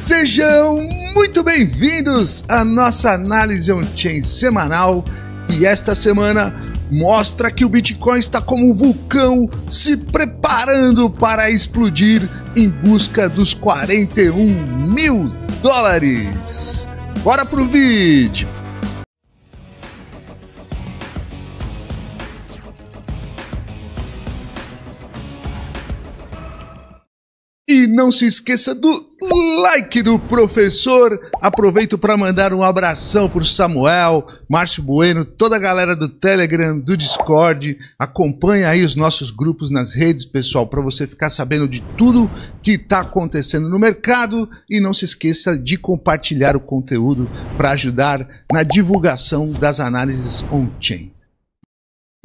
Sejam muito bem-vindos à nossa análise on-chain semanal e esta semana mostra que o Bitcoin está como um vulcão se preparando para explodir em busca dos 41 mil dólares. Bora pro vídeo! E não se esqueça do like do professor. Aproveito para mandar um abração para Samuel, Márcio Bueno, toda a galera do Telegram, do Discord. Acompanha aí os nossos grupos nas redes, pessoal, para você ficar sabendo de tudo que está acontecendo no mercado. E não se esqueça de compartilhar o conteúdo para ajudar na divulgação das análises on-chain.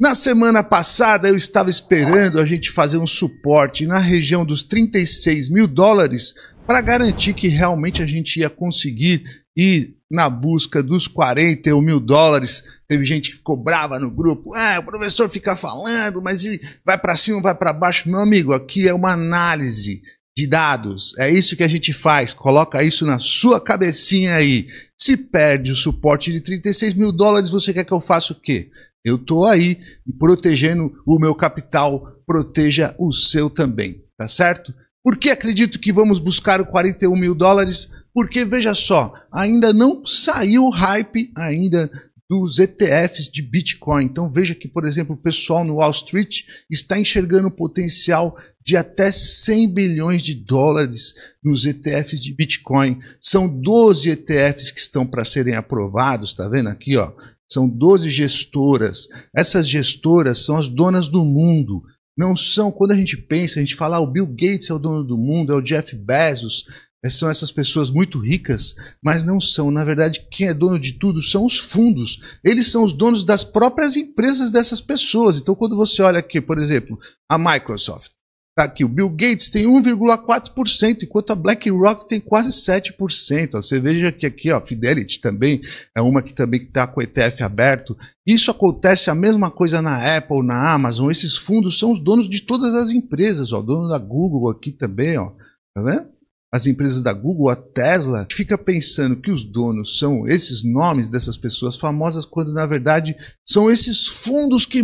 Na semana passada eu estava esperando a gente fazer um suporte na região dos 36 mil dólares para garantir que realmente a gente ia conseguir ir na busca dos 41 mil dólares. Teve gente que ficou brava no grupo. Ah, o professor fica falando, mas e vai para cima, vai para baixo. Meu amigo, aqui é uma análise de dados. É isso que a gente faz. Coloca isso na sua cabecinha aí. Se perde o suporte de 36 mil dólares, você quer que eu faça o quê? Eu estou aí protegendo o meu capital, proteja o seu também, tá certo? Por que acredito que vamos buscar os 41 mil dólares? Porque veja só, ainda não saiu o hype ainda dos ETFs de Bitcoin. Então veja que, por exemplo, o pessoal no Wall Street está enxergando o potencial de até 100 bilhões de dólares nos ETFs de Bitcoin. São 12 ETFs que estão para serem aprovados, tá vendo aqui, ó? São 12 gestoras. Essas gestoras são as donas do mundo. Não são, quando a gente pensa, a gente fala, ah, o Bill Gates é o dono do mundo, é o Jeff Bezos, é, são essas pessoas muito ricas, mas não são. Na verdade, quem é dono de tudo são os fundos. Eles são os donos das próprias empresas dessas pessoas. Então, quando você olha aqui, por exemplo, a Microsoft. Tá aqui, o Bill Gates tem 1,4%, enquanto a BlackRock tem quase 7%. Ó, você veja que aqui, ó, Fidelity também é uma que também está com o ETF aberto. Isso acontece a mesma coisa na Apple, na Amazon. Esses fundos são os donos de todas as empresas, ó, dono da Google aqui também, ó. Tá vendo? as empresas da Google, a Tesla, fica pensando que os donos são esses nomes dessas pessoas famosas, quando na verdade são esses fundos que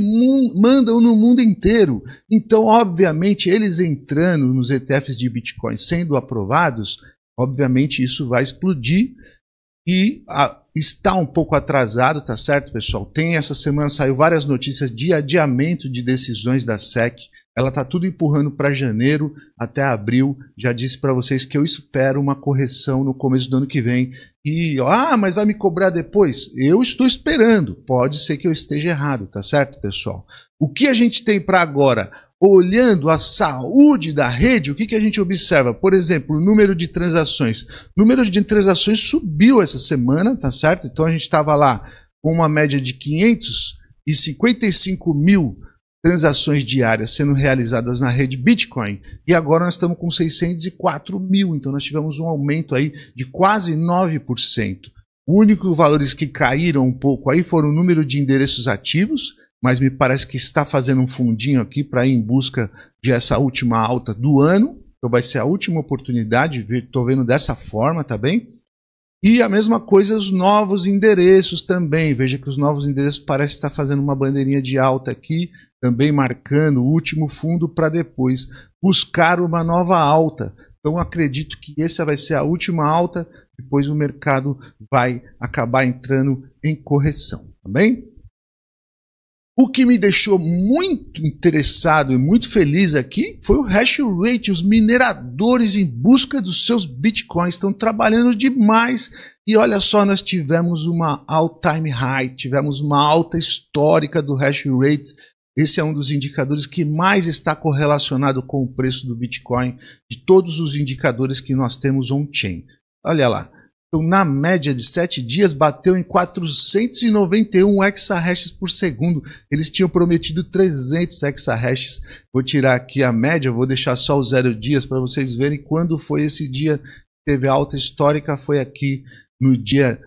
mandam no mundo inteiro. Então, obviamente, eles entrando nos ETFs de Bitcoin sendo aprovados, obviamente isso vai explodir e a, ah, está um pouco atrasado, tá certo, pessoal? Tem essa semana saiu várias notícias de adiamento de decisões da SEC ela tá tudo empurrando para janeiro até abril. Já disse para vocês que eu espero uma correção no começo do ano que vem. E ah, mas vai me cobrar depois? Eu estou esperando. Pode ser que eu esteja errado, tá certo, pessoal? O que a gente tem para agora? olhando a saúde da rede, o que, que a gente observa? Por exemplo, o número de transações. O número de transações subiu essa semana, tá certo? Então a gente estava lá com uma média de 555 mil transações diárias sendo realizadas na rede Bitcoin e agora nós estamos com 604 mil, então nós tivemos um aumento aí de quase 9%. O único valores que caíram um pouco aí foram o número de endereços ativos, mas me parece que está fazendo um fundinho aqui para ir em busca de essa última alta do ano, então vai ser a última oportunidade, estou vendo dessa forma, tá bem? E a mesma coisa os novos endereços também. Veja que os novos endereços parecem estar fazendo uma bandeirinha de alta aqui, também marcando o último fundo para depois buscar uma nova alta. Então acredito que essa vai ser a última alta, depois o mercado vai acabar entrando em correção, tá bem? O que me deixou muito interessado e muito feliz aqui foi o hash rate. Os mineradores em busca dos seus bitcoins estão trabalhando demais. E olha só, nós tivemos uma all-time high, tivemos uma alta histórica do hash rate. Esse é um dos indicadores que mais está correlacionado com o preço do Bitcoin de todos os indicadores que nós temos on-chain. Olha lá, então, na média de 7 dias, bateu em 491 exahashes por segundo. Eles tinham prometido 300 exahashes. Vou tirar aqui a média, vou deixar só os zero dias para vocês verem quando foi esse dia teve alta histórica. Foi aqui no dia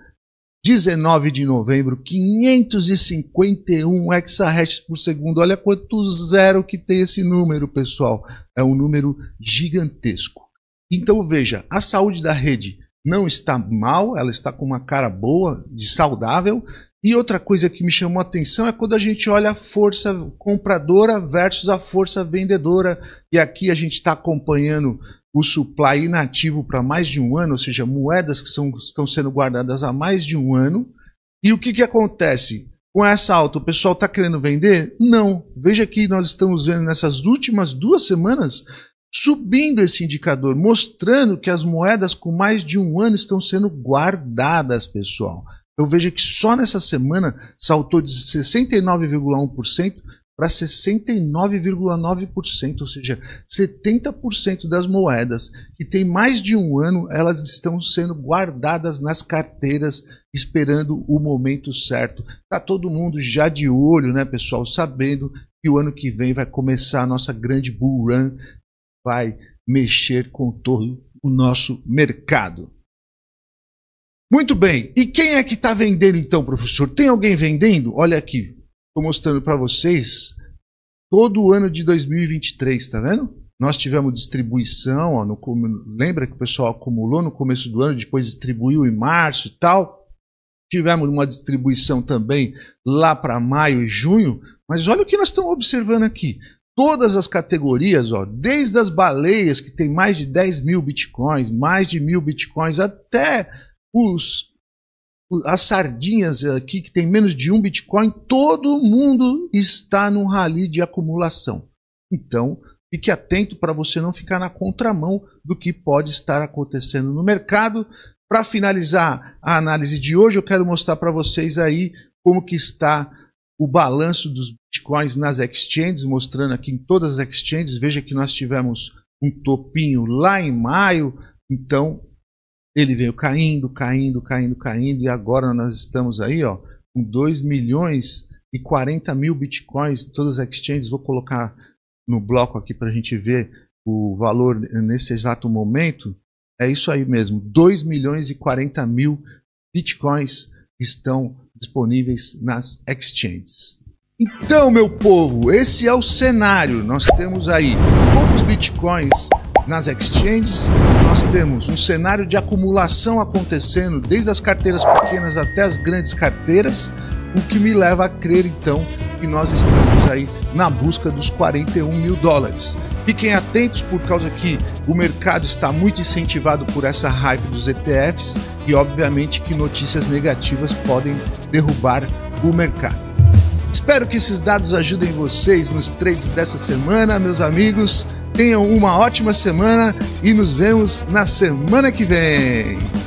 19 de novembro, 551 exahashes por segundo. Olha quanto zero que tem esse número, pessoal. É um número gigantesco. Então veja, a saúde da rede não está mal, ela está com uma cara boa, de saudável. E outra coisa que me chamou a atenção é quando a gente olha a força compradora versus a força vendedora. E aqui a gente está acompanhando o supply inativo para mais de um ano, ou seja, moedas que são, estão sendo guardadas há mais de um ano. E o que, que acontece? Com essa alta, o pessoal está querendo vender? Não. Veja que nós estamos vendo nessas últimas duas semanas subindo esse indicador, mostrando que as moedas com mais de um ano estão sendo guardadas, pessoal. Eu vejo que só nessa semana saltou de 69,1% para 69,9%, ou seja, 70% das moedas que têm mais de um ano, elas estão sendo guardadas nas carteiras, esperando o momento certo. Tá todo mundo já de olho, né, pessoal, sabendo que o ano que vem vai começar a nossa grande bull run vai mexer com todo o nosso mercado. Muito bem, e quem é que está vendendo então, professor? Tem alguém vendendo? Olha aqui, estou mostrando para vocês todo o ano de 2023, tá vendo? Nós tivemos distribuição, ó, no, lembra que o pessoal acumulou no começo do ano, depois distribuiu em março e tal. Tivemos uma distribuição também lá para maio e junho, mas olha o que nós estamos observando aqui todas as categorias, ó, desde as baleias, que tem mais de 10 mil bitcoins, mais de mil bitcoins, até os, as sardinhas aqui, que tem menos de um bitcoin, todo mundo está num rally de acumulação. Então, fique atento para você não ficar na contramão do que pode estar acontecendo no mercado. Para finalizar a análise de hoje, eu quero mostrar para vocês aí como que está o balanço dos bitcoins nas exchanges, mostrando aqui em todas as exchanges. Veja que nós tivemos um topinho lá em maio, então ele veio caindo, caindo, caindo, caindo, e agora nós estamos aí ó, com 2 milhões e 40 mil bitcoins, todas as exchanges. Vou colocar no bloco aqui para a gente ver o valor nesse exato momento. É isso aí mesmo, 2 milhões e 40 mil bitcoins estão disponíveis nas exchanges. Então, meu povo, esse é o cenário. Nós temos aí poucos bitcoins nas exchanges, nós temos um cenário de acumulação acontecendo desde as carteiras pequenas até as grandes carteiras, o que me leva a crer então que nós estamos aí na busca dos 41 mil dólares. Fiquem atentos por causa que o mercado está muito incentivado por essa hype dos ETFs e obviamente que notícias negativas podem derrubar o mercado. Espero que esses dados ajudem vocês nos trades dessa semana, meus amigos. Tenham uma ótima semana e nos vemos na semana que vem!